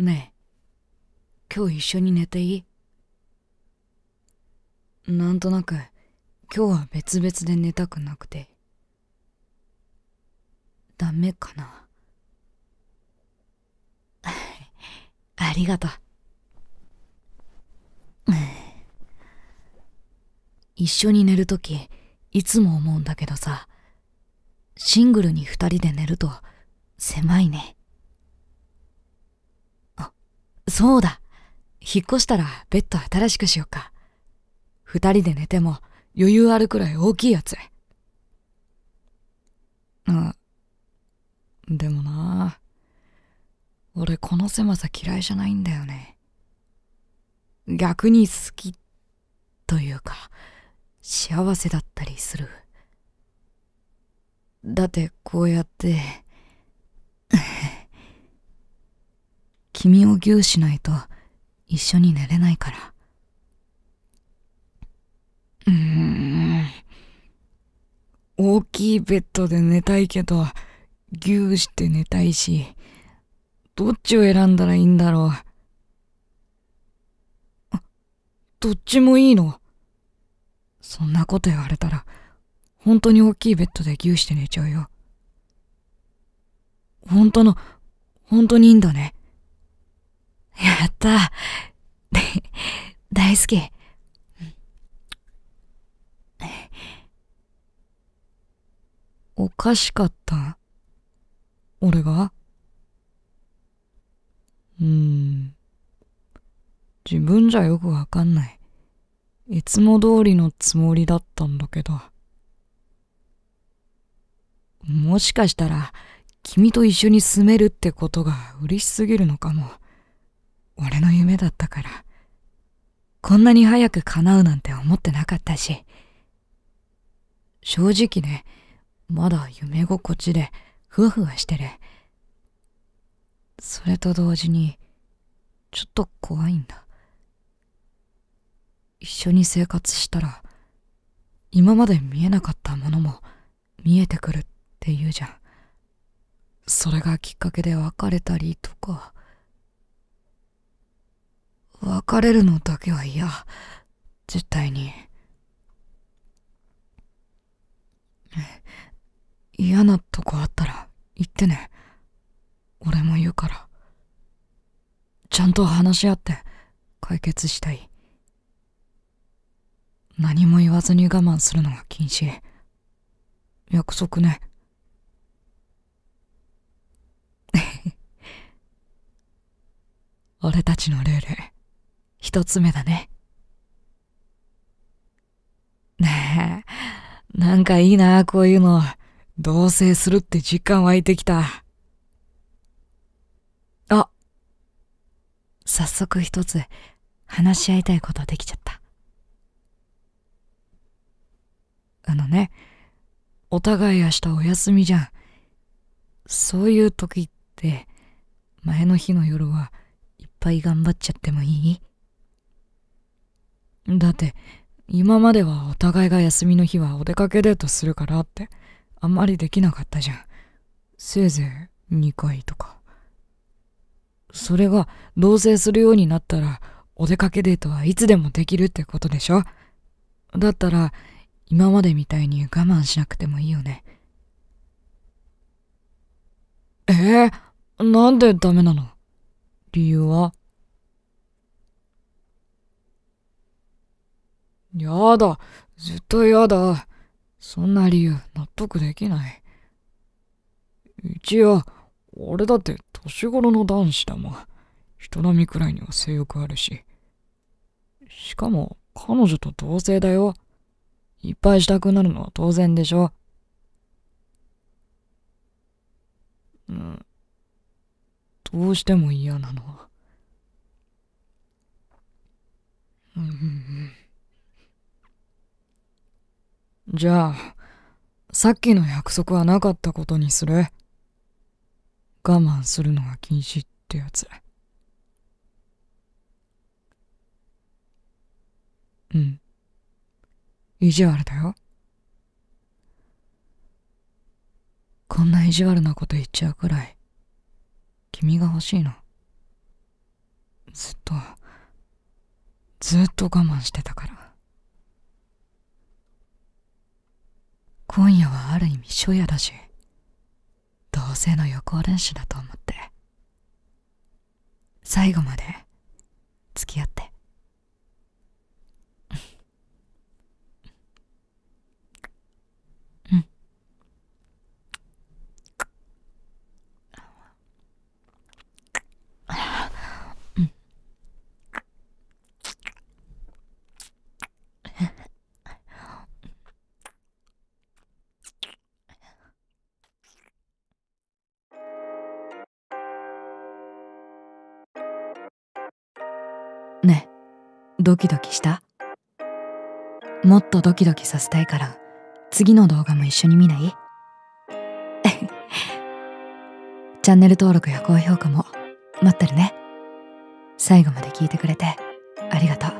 ねえ今日一緒に寝ていいなんとなく今日は別々で寝たくなくてダメかな ありがとう一緒に寝るときいつも思うんだけどさシングルに2人で寝ると狭いね。そうだ。引っ越したらベッド新しくしようか。二人で寝ても余裕あるくらい大きいやつ。あ、でもな俺この狭さ嫌いじゃないんだよね。逆に好きというか、幸せだったりする。だってこうやって君をぎゅーしないと一緒に寝れないから。うーん。大きいベッドで寝たいけど、ぎゅーして寝たいし、どっちを選んだらいいんだろう。あ、どっちもいいのそんなこと言われたら、本当に大きいベッドでぎゅーして寝ちゃうよ。本当の、本当にいいんだね。やった。大好き。おかしかった俺がうーん。自分じゃよくわかんない。いつも通りのつもりだったんだけど。もしかしたら、君と一緒に住めるってことが嬉しすぎるのかも。俺の夢だったから、こんなに早く叶うなんて思ってなかったし、正直ね、まだ夢心地でふわふわしてる。それと同時に、ちょっと怖いんだ。一緒に生活したら、今まで見えなかったものも見えてくるって言うじゃん。それがきっかけで別れたりとか。別れるのだけは嫌。絶対に。嫌なとこあったら言ってね。俺も言うから。ちゃんと話し合って解決したい。何も言わずに我慢するのが禁止。約束ね。俺たちのルール。一つ目だね。ねえ、なんかいいな、こういうの。同棲するって実感湧いてきた。あ早速一つ話し合いたいことできちゃった。あのね、お互い明日お休みじゃん。そういう時って、前の日の夜はいっぱい頑張っちゃってもいいだって今まではお互いが休みの日はお出かけデートするからってあんまりできなかったじゃんせいぜい2回とかそれが同棲するようになったらお出かけデートはいつでもできるってことでしょだったら今までみたいに我慢しなくてもいいよねえー、なんでダメなの理由はやだ。絶対やだ。そんな理由納得できない。一応、俺だって年頃の男子だもん。人並みくらいには性欲あるし。しかも、彼女と同性だよ。いっぱいしたくなるのは当然でしょ。うん。どうしても嫌なのは。じゃあ、さっきの約束はなかったことにする。我慢するのは禁止ってやつ。うん。意地悪だよ。こんな意地悪なこと言っちゃうくらい、君が欲しいの。ずっと、ずっと我慢してたから。今夜はある意味初夜だしどうせの予行練習だと思って最後まで付き合ってねドキドキしたもっとドキドキさせたいから次の動画も一緒に見ない チャンネル登録や高評価も待ってるね最後まで聞いてくれてありがとう